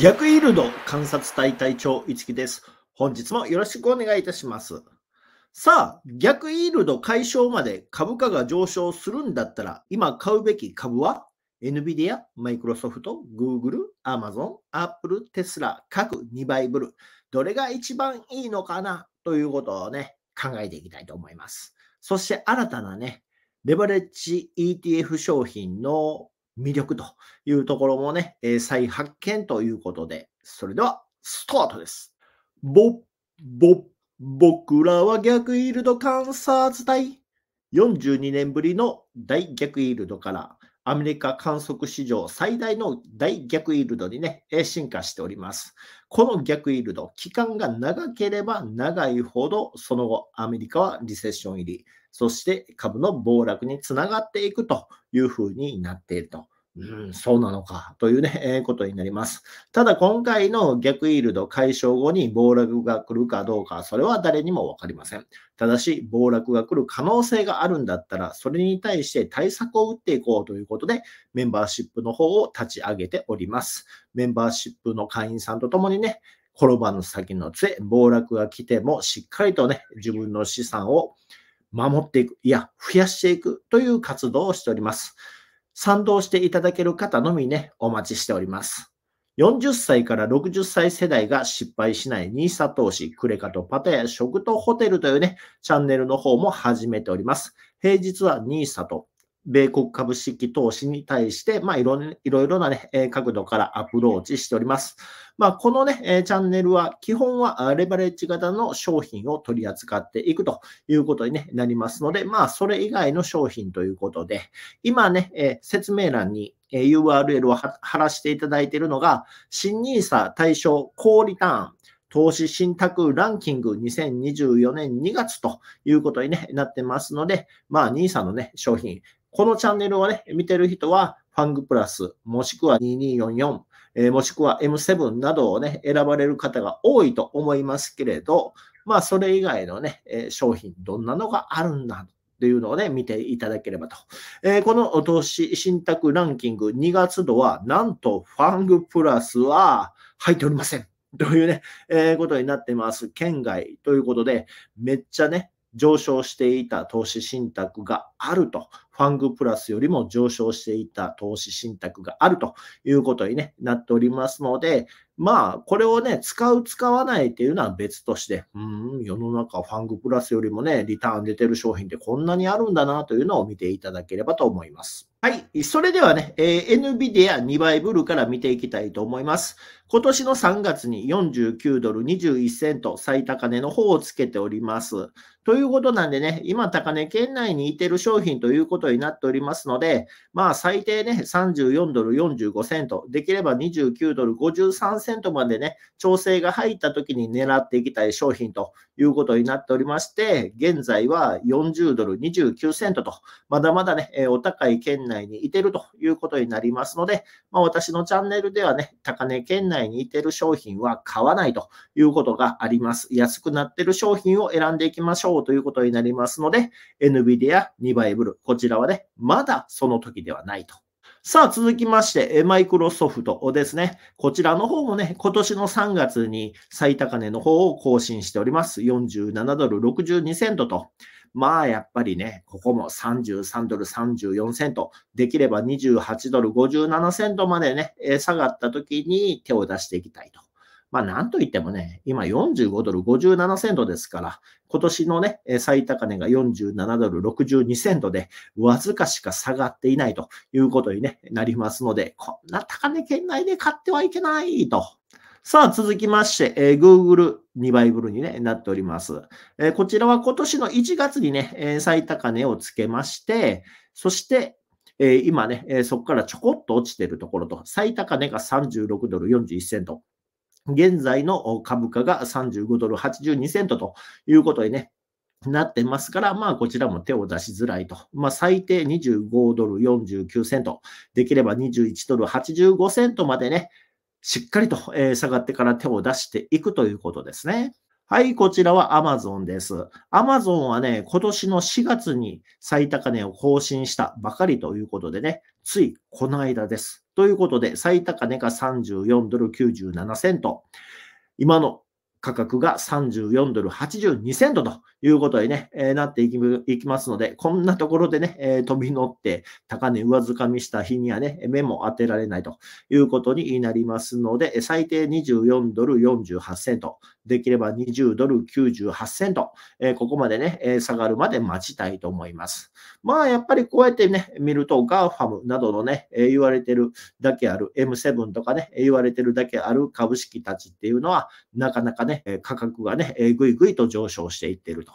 逆イールド観察隊隊長いちきです。本日もよろしくお願いいたします。さあ、逆イールド解消まで株価が上昇するんだったら、今買うべき株は ?NVIDIA、Microsoft、Google、Amazon、Apple、Tesla、各2倍ブル。どれが一番いいのかなということをね、考えていきたいと思います。そして新たなね、レバレッジ ETF 商品の魅力というところもね、えー、再発見ということで、それではスタートです。ぼ、ぼ、僕らは逆イールド観察隊。42年ぶりの大逆イールドからアメリカ観測史上最大の大逆イールドにね、進化しております。この逆イールド、期間が長ければ長いほど、その後、アメリカはリセッション入り、そして株の暴落につながっていくというふうになっていると。うん、そうなのかというね、えー、ことになります。ただ今回の逆イールド解消後に暴落が来るかどうか、それは誰にもわかりません。ただし、暴落が来る可能性があるんだったら、それに対して対策を打っていこうということで、メンバーシップの方を立ち上げております。メンバーシップの会員さんとともにね、転ばぬ先の杖、暴落が来てもしっかりとね、自分の資産を守っていく、いや、増やしていくという活動をしております。賛同していただける方のみね、お待ちしております。40歳から60歳世代が失敗しない nisa 投資、クレカとパタヤ、食とホテルというね、チャンネルの方も始めております。平日は nisa と米国株式投資に対して、まあ、いろいろな、ね、角度からアプローチしております。まあ、この、ね、チャンネルは、基本はレバレッジ型の商品を取り扱っていくということに、なりますので、まあ、それ以外の商品ということで、今ね、説明欄に URL を貼らせていただいているのが、新 nisa 対象高リターン投資信託ランキング2024年2月ということに、なってますので、まあ、NISA の、ね、商品、このチャンネルをね、見てる人は、ファングプラス、もしくは2244、えー、もしくは M7 などをね、選ばれる方が多いと思いますけれど、まあ、それ以外のね、え商品、どんなのがあるんだっていうのをね、見ていただければと。えー、この投資信託ランキング2月度は、なんとファングプラスは入っておりません。というね、えー、ことになってます。県外ということで、めっちゃね、上昇していた投資信託があると、ファングプラスよりも上昇していた投資信託があるということに、ね、なっておりますので、まあ、これをね、使う、使わないっていうのは別として、うん、世の中ファングプラスよりもね、リターン出てる商品ってこんなにあるんだなというのを見ていただければと思います。はい。それではね、えー、NVIDIA2 倍ブルから見ていきたいと思います。今年の3月に49ドル21セント最高値の方をつけております。ということなんでね、今高値圏内にいてる商品ということになっておりますので、まあ最低ね、34ドル45セント、できれば29ドル53セントまでね、調整が入った時に狙っていきたい商品ということになっておりまして、現在は40ドル29セントと、まだまだね、お高い圏内にいてるということになりますので、まあ私のチャンネルではね、高値圏内内にいてる商品は買わないということがあります。安くなってる商品を選んでいきましょうということになりますので、NVIDIA、ニバイブル、こちらはね、まだその時ではないと。さあ、続きまして、マイクロソフトですね。こちらの方もね、今年の3月に最高値の方を更新しております。47ドル62セントと。まあやっぱりね、ここも33ドル34セント、できれば28ドル57セントまでね、下がった時に手を出していきたいと。まあなんといってもね、今45ドル57セントですから、今年のね、最高値が47ドル62セントで、わずかしか下がっていないということに、ね、なりますので、こんな高値圏内で買ってはいけないとさあ、続きまして、えー、Google、2倍ブルに、ね、なっております、えー、こちらは今年の1月にね、えー、最高値をつけまして、そして、えー、今ね、えそこからちょこっと落ちているところと、最高値が36ドル41セント。現在の株価が35ドル82セントということでね、なってますから、まあ、こちらも手を出しづらいと。まあ、最低25ドル49セント、できれば21ドル85セントまでね、しっかりと、え下がってから手を出していくということですね。はい、こちらは Amazon です。Amazon はね、今年の4月に最高値を更新したばかりということでね、ついこの間です。ということで、最高値が34ドル97セント。今の価格が34ドル82セントということに、ねえー、なっていきますので、こんなところでね、えー、飛び乗って高値上掴みした日にはね、目も当てられないということになりますので、最低24ドル48セント、できれば20ドル98セント、えー、ここまでね、下がるまで待ちたいと思います。まあ、やっぱりこうやってね、見ると GAFAM などのね、言われてるだけある M7 とかね、言われてるだけある株式たちっていうのは、なかなかね、ね、価格がね、ぐいぐいと上昇していってると。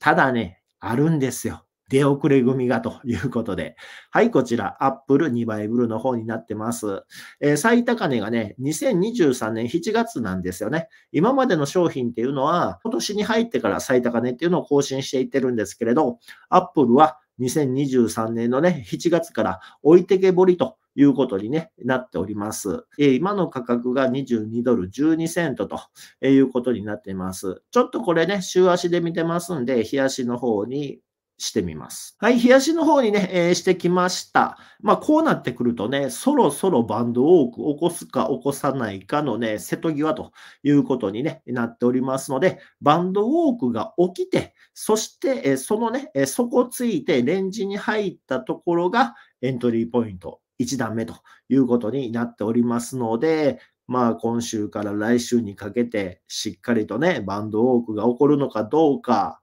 ただね、あるんですよ。出遅れ組がということで。はい、こちら、アップル2倍ブルの方になってます。えー、最高値がね、2023年7月なんですよね。今までの商品っていうのは、今年に入ってから最高値っていうのを更新していってるんですけれど、アップルは2023年のね、7月から置いてけぼりということに、ね、なっております。今の価格が22ドル12セントということになっています。ちょっとこれね、週足で見てますんで、日足の方にしてみます。はい、冷足の方にね、えー、してきました。まあ、こうなってくるとね、そろそろバンドを起こすか起こさないかのね、瀬戸際ということに、ね、なっておりますので、バンドウォークが起きて、そして、そのね、底ついてレンジに入ったところがエントリーポイント1段目ということになっておりますので、まあ今週から来週にかけてしっかりとね、バンドウォークが起こるのかどうか、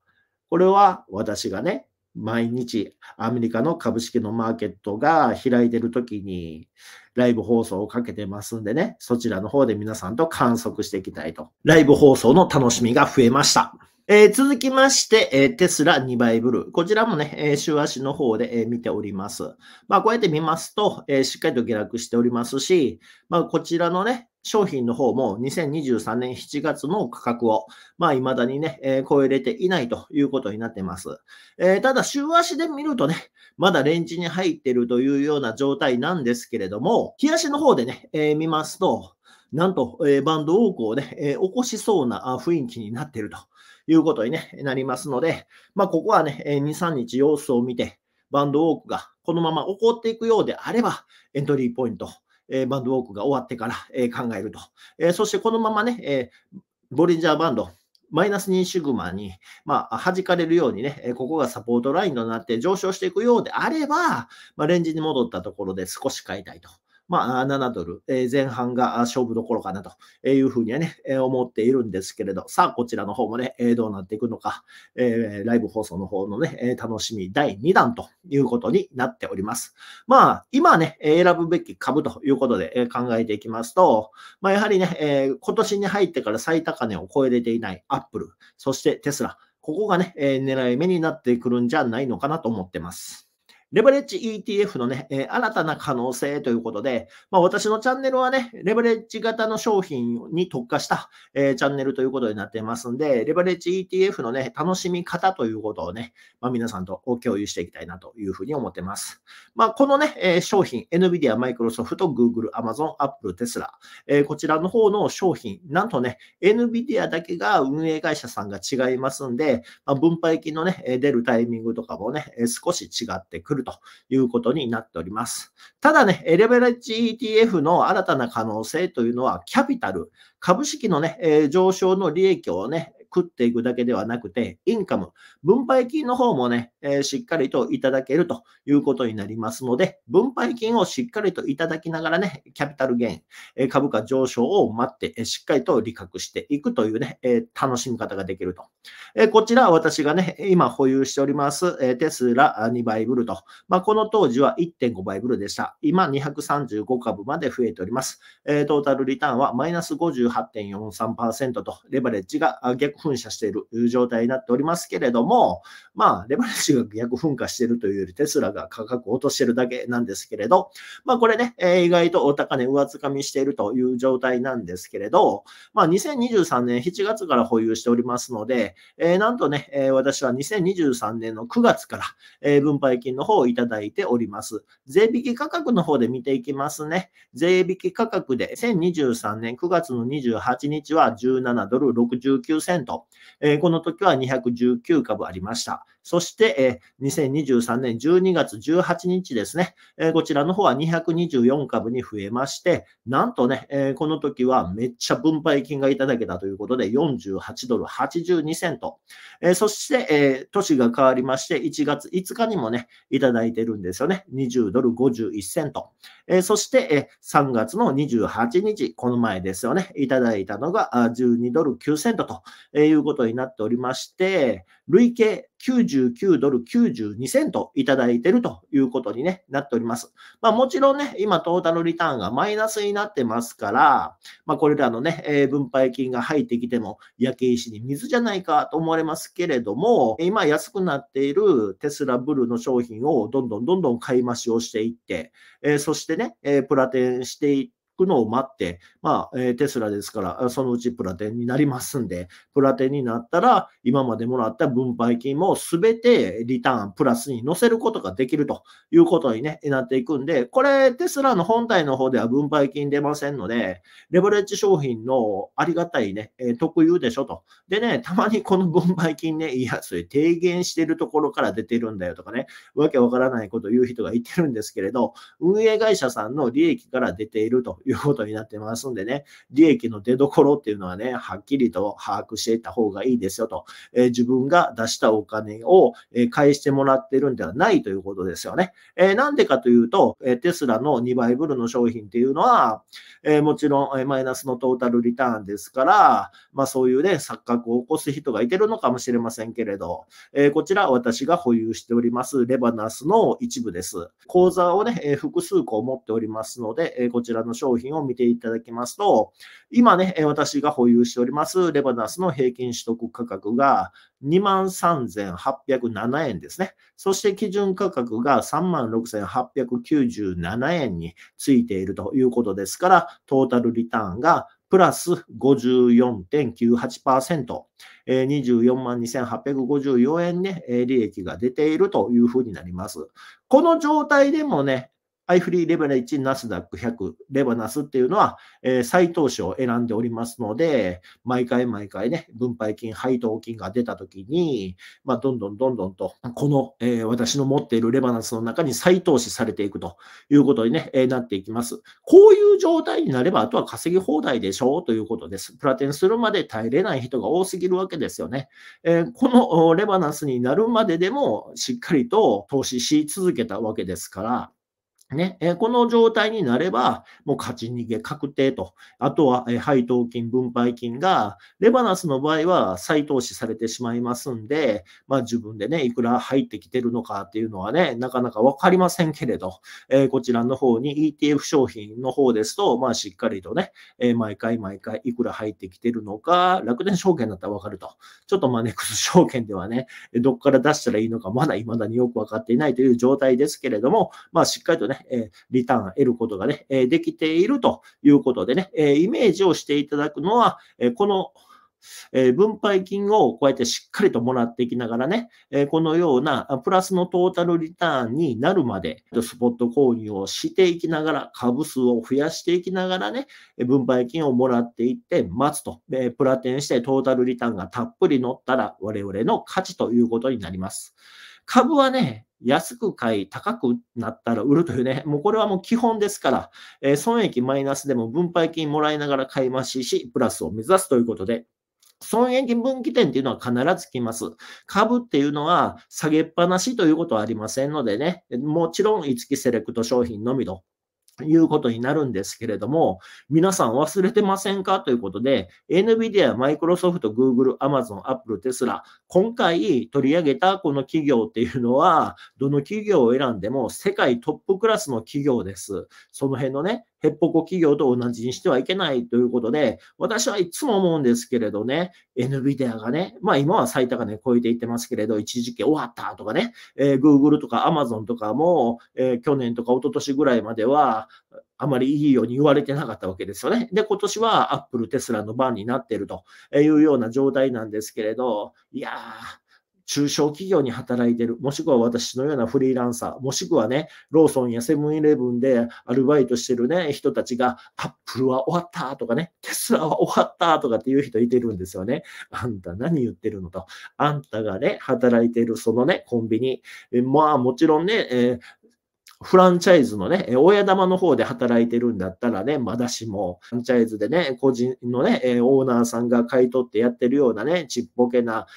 これは私がね、毎日アメリカの株式のマーケットが開いてる時にライブ放送をかけてますんでね、そちらの方で皆さんと観測していきたいと。ライブ放送の楽しみが増えました。えー、続きまして、えー、テスラ2倍ブルー。こちらもね、えー、週足の方で、え見ております。まあ、こうやって見ますと、えしっかりと下落しておりますし、まあ、こちらのね、商品の方も2023年7月の価格を、まあ、未だにね、え超えれていないということになってます。えただ、週足で見るとね、まだレンジに入ってるというような状態なんですけれども、日足の方でね、え見ますと、なんと、えバンド多くをね、え起こしそうな雰囲気になっていると。いうことに、ね、なりますので、まあ、ここはね、2、3日様子を見て、バンドウォークがこのまま起こっていくようであれば、エントリーポイント、えバンドウォークが終わってから、え考えると、えそしてこのままね、えボリンジャーバンド、マイナス2シグマに、まあ、弾かれるようにね、ここがサポートラインとなって上昇していくようであれば、まあ、レンジに戻ったところで少し変えたいと。まあ、7ドル、えー、前半が勝負どころかなというふうにはね、え思っているんですけれど、さあ、こちらの方もね、えどうなっていくのか、えライブ放送の方のね、え楽しみ第2弾ということになっております。まあ、今ね、選ぶべき株ということで、え考えていきますと、まあ、やはりね、え今年に入ってから最高値を超えれていないアップル、そしてテスラ、ここがね、え狙い目になってくるんじゃないのかなと思ってます。レバレッジ ETF のね、え新たな可能性ということで、まあ、私のチャンネルはね、レバレッジ型の商品に特化した、えチャンネルということになっていますんで、レバレッジ ETF のね、楽しみ方ということをね、まあ、皆さんと共有していきたいなというふうに思ってます。まあ、このね、え商品、NVIDIA、Microsoft、Google、Amazon、Apple、Tesla、えこちらの方の商品、なんとね、NVIDIA だけが運営会社さんが違いますんで、ま分配金のね、出るタイミングとかもね、少し違ってくるるということになっております。ただね、エレベレッジ ETF の新たな可能性というのは、キャピタル、株式のね、上昇の利益をね、食っていくだけではなくて、インカム、分配金の方もね、えー、しっかりといただけるということになりますので、分配金をしっかりといただきながらね、キャピタルゲイン、え株価上昇を待って、えしっかりと利確していくというね、え楽しみ方ができると。えこちら私がね、今保有しております、えテスラ2倍ブルと、まあ、この当時は1.5倍ブルでした。今235株まで増えております。えトータルリターンはマイナス58.43%と、レバレッジが逆噴射している状態になっておりますけれども、まあ、レバレッジが逆噴火しているというより、テスラが価格を落としているだけなんですけれど、まあ、これね、え意外とお高値上積みしているという状態なんですけれど、まあ、2023年7月から保有しておりますので、えー、なんとね、え私は2023年の9月から、え分配金の方をいただいております。税引き価格の方で見ていきますね。税引き価格で1023年9月の28日は17ドル69セント。えー、この時は219株ありました。そして、え2023年12月18日ですね、えこちらの方は224株に増えまして、なんとね、えこの時はめっちゃ分配金がいただけたということで、48ドル82セント。えそして、え年が変わりまして、1月5日にもね、いただいてるんですよね。20ドル51セント。えそして、え3月の28日、この前ですよね、いただいたのが12ドル9セントということになっておりまして、累計99ドル92セントいただいてるということに、ね、なっております。まあもちろんね、今トータルリターンがマイナスになってますから、まあこれらのね、えー、分配金が入ってきても焼け石に水じゃないかと思われますけれども、今安くなっているテスラブルの商品をどんどんどんどん買い増しをしていって、えー、そしてね、えー、プラテンしていって、のを待って、まあ、えー、テスラですから、そのうちプラテンになりますんで、プラテンになったら、今までもらった分配金もすべてリターンプラスに乗せることができるということに、ね、なっていくんで、これ、テスラの本体の方では分配金出ませんので、レバレッジ商品のありがたいね、え特有でしょと。でね、たまにこの分配金ね、いや、それ低減してるところから出てるんだよとかね、わけわからないことを言う人がいてるんですけれど、運営会社さんの利益から出ているということになってますんでね、利益の出所っていうのはね、はっきりと把握していった方がいいですよと、えー、自分が出したお金を、え返してもらってるんではないということですよね。えなんでかというと、えテスラの2倍ブルの商品っていうのは、えもちろん、えマイナスのトータルリターンですから、まあそういうね、錯覚を起こす人がいてるのかもしれませんけれど、えこちら私が保有しておりますレバナスの一部です。口座をね、え複数個持っておりますので、えこちらの商品品を見ていただきますと、今ね、私が保有しておりますレバナスの平均取得価格が23,807円ですね。そして基準価格が36,897円についているということですから、トータルリターンがプラス54.98%、24万2854円ね、利益が出ているというふうになります。この状態でもね、アイフリーレバレッジナスダック100レバナスっていうのは、えー、再投資を選んでおりますので、毎回毎回ね、分配金、配当金が出たときに、まあ、どんどんどんどんと、この、えー、私の持っているレバナスの中に再投資されていくということに、ねえー、なっていきます。こういう状態になれば、あとは稼ぎ放題でしょうということです。プラテンするまで耐えれない人が多すぎるわけですよね。えー、このレバナスになるまででも、しっかりと投資し続けたわけですから、ね、えこの状態になれば、もう勝ち逃げ確定と。あとは、え配当金、分配金が、レバナスの場合は再投資されてしまいますんで、まあ自分でね、いくら入ってきてるのかっていうのはね、なかなかわかりませんけれど、えこちらの方に ETF 商品の方ですと、まあしっかりとね、え毎回毎回いくら入ってきてるのか、楽天証券だったらわかると。ちょっとマネックス証券ではね、どっから出したらいいのか、まだ未だによくわかっていないという状態ですけれども、まあしっかりとね、えリターン得ることがね、えできているということでね、えイメージをしていただくのは、えこのえ分配金をこうやってしっかりともらっていきながらね、えこのようなプラスのトータルリターンになるまで、スポット購入をしていきながら、株数を増やしていきながらね、分配金をもらっていって待つと、えプラテンしてトータルリターンがたっぷり乗ったら、我々の価値ということになります。株はね、安く買い、高くなったら売るというね、もうこれはもう基本ですから、えー、損益マイナスでも分配金もらいながら買い増しし、プラスを目指すということで、損益分岐点っていうのは必ずきます。株っていうのは下げっぱなしということはありませんのでね、もちろんつきセレクト商品のみのいうことになるんですけれども、皆さん忘れてませんかということで、NVIDIA、Microsoft、Google、Amazon、Apple、テスラ、今回取り上げたこの企業っていうのは、どの企業を選んでも世界トップクラスの企業です。その辺のね、へっぽこ企業と同じにしてはいけないということで、私はいつも思うんですけれどね、NVIDIA がね、まあ今は最高値、超えていってますけれど、一時期終わったとかね、えー、Google とか Amazon とかも、えー、去年とか一昨年ぐらいまでは、あまりいいように言われてなかったわけですよね。で、今年はアップル、テスラの番になっているというような状態なんですけれど、いやー、中小企業に働いてる、もしくは私のようなフリーランサー、もしくはね、ローソンやセブンイレブンでアルバイトしてるね、人たちが、アップルは終わったとかね、テスラは終わったとかっていう人いてるんですよね。あんた何言ってるのと。あんたがね、働いてるそのね、コンビニ、まあもちろんね、えフランチャイズのね、親玉の方で働いてるんだったらね、まだしも、フランチャイズでね、個人のね、オーナーさんが買い取ってやってるようなね、ちっぽけな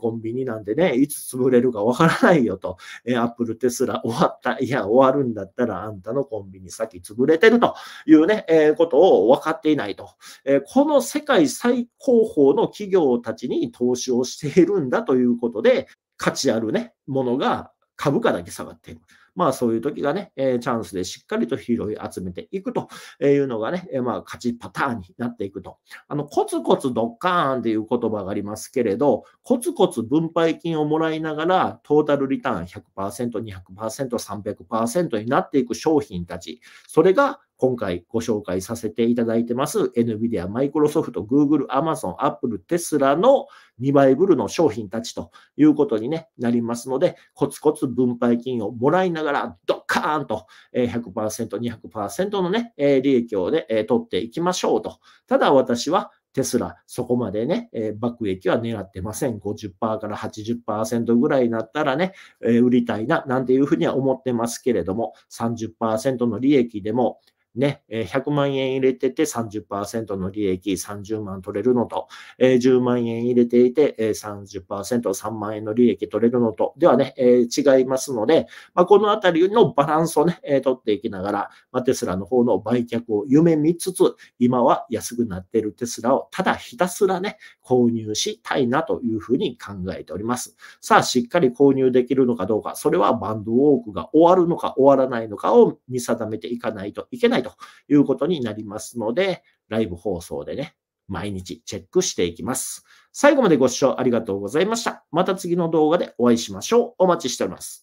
コンビニなんでね、いつ潰れるかわからないよと、アップルテスラ終わった、いや、終わるんだったらあんたのコンビニ先潰れてるというね、えことを分かっていないと、えこの世界最高峰の企業たちに投資をしているんだということで、価値あるね、ものが株価だけ下がっている。まあそういう時がね、えチャンスでしっかりと拾い集めていくというのがね、えまあ勝ちパターンになっていくと。あの、コツコツドッカーンっていう言葉がありますけれど、コツコツ分配金をもらいながら、トータルリターン100%、200%、300%になっていく商品たち、それが今回ご紹介させていただいてます NVIDIA、マイクロソフト、Google、Amazon、Apple、テスラの2倍ブルの商品たちということに、ね、なりますので、コツコツ分配金をもらいながら、ドカーンと100%、200%の、ね、利益を、ね、取っていきましょうと。ただ私はテスラ、そこまでね、えー、爆益は狙ってません。50%から80%ぐらいになったらね、えー、売りたいな、なんていうふうには思ってますけれども、30%の利益でも、ね、100万円入れてて30%の利益30万取れるのと、10万円入れていて30%、3万円の利益取れるのと、ではね、違いますので、まあ、このあたりのバランスをね、取っていきながら、まあ、テスラの方の売却を夢見つつ、今は安くなっているテスラをただひたすらね、購入したいなというふうに考えております。さあ、しっかり購入できるのかどうか、それはバンドウォークが終わるのか終わらないのかを見定めていかないといけないいということになりますので、ライブ放送でね、毎日チェックしていきます。最後までご視聴ありがとうございました。また次の動画でお会いしましょう。お待ちしております。